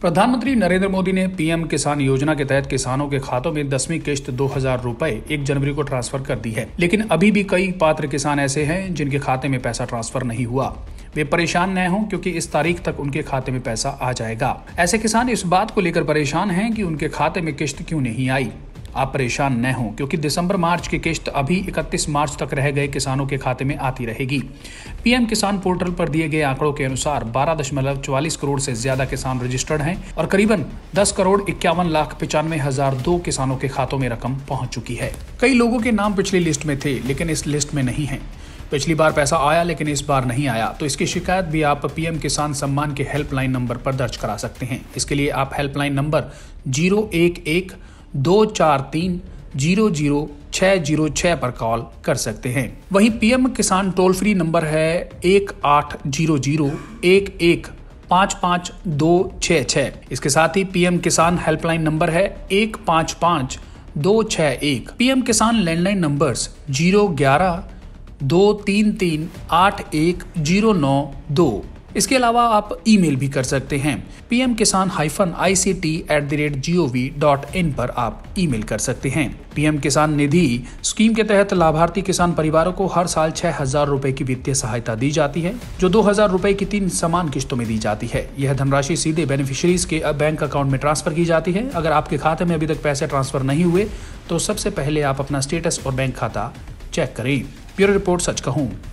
प्रधानमंत्री नरेंद्र मोदी ने पीएम किसान योजना के तहत किसानों के खातों में दसवीं किश्त दो हजार रूपए एक जनवरी को ट्रांसफर कर दी है लेकिन अभी भी कई पात्र किसान ऐसे हैं जिनके खाते में पैसा ट्रांसफर नहीं हुआ वे परेशान न हों क्योंकि इस तारीख तक उनके खाते में पैसा आ जाएगा ऐसे किसान इस बात को लेकर परेशान हैं कि उनके खाते में किश्त क्यों नहीं आई आप परेशान न हों क्योंकि दिसंबर मार्च की किश्त अभी 31 मार्च तक रह गए किसानों के खाते में आती रहेगी पीएम किसान पोर्टल पर दिए गए आंकड़ों के अनुसार बारह करोड़ से ज्यादा किसान रजिस्टर्ड हैं और करीबन 10 करोड़ इक्यावन लाख पिचानवे हजार दो किसानों के खातों में रकम पहुंच चुकी है कई लोगों के नाम पिछली लिस्ट में थे लेकिन इस लिस्ट में नहीं है पिछली बार पैसा आया लेकिन इस बार नहीं आया तो इसकी शिकायत भी आप पीएम किसान सम्मान के हेल्पलाइन नंबर पर दर्ज करा सकते हैं इसके लिए आप हेल्पलाइन नंबर जीरो एक एक दो चार तीन जीरो जीरो छः जीरो छः पर कॉल कर सकते हैं वहीं पीएम किसान टोल फ्री नंबर है एक आठ जीरो जीरो एक एक पाँच पाँच दो छः छः इसके साथ ही पीएम किसान हेल्पलाइन नंबर है एक पाँच पाँच दो छः एक पीएम किसान लैंडलाइन नंबर्स जीरो ग्यारह दो तीन तीन आठ एक जीरो नौ दो इसके अलावा आप ईमेल भी कर सकते हैं PM Kisan hyphen I C T at the rate G O V dot in पर आप ईमेल कर सकते हैं पीएम किसान निधि स्कीम के तहत लाभार्थी किसान परिवारों को हर साल छह हजार रूपए की वित्तीय सहायता दी जाती है जो दो हजार रूपए की तीन समान किस्तों में दी जाती है यह धनराशि सीधे बेनिफिशरीज के बैंक अकाउंट में ट्रांसफर की जाती है अगर आपके खाते में अभी तक पैसे ट्रांसफर नहीं हुए तो सबसे पहले आप अपना स्टेटस और बैंक खाता चेक करें ब्यूरो रिपोर्ट सच कहूँ